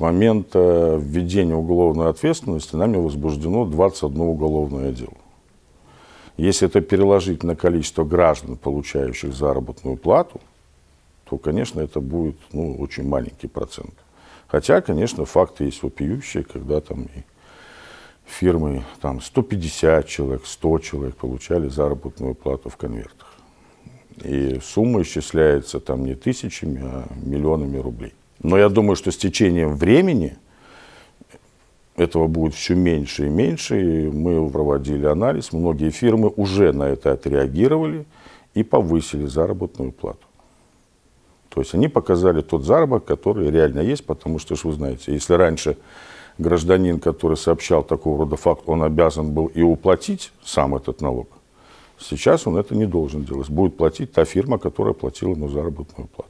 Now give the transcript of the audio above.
момента э, введения уголовной ответственности нами возбуждено 21 уголовное дело. Если это переложить на количество граждан, получающих заработную плату, то, конечно, это будет ну, очень маленький процент. Хотя, конечно, факты есть вопиющие, когда там и фирмы там 150 человек, 100 человек получали заработную плату в конвертах. И сумма исчисляется там не тысячами, а миллионами рублей. Но я думаю, что с течением времени этого будет все меньше и меньше. И мы проводили анализ. Многие фирмы уже на это отреагировали и повысили заработную плату. То есть они показали тот заработок, который реально есть, потому что, что вы знаете, если раньше гражданин, который сообщал такого рода факт, он обязан был и уплатить сам этот налог, сейчас он это не должен делать. Будет платить та фирма, которая платила ему заработную плату.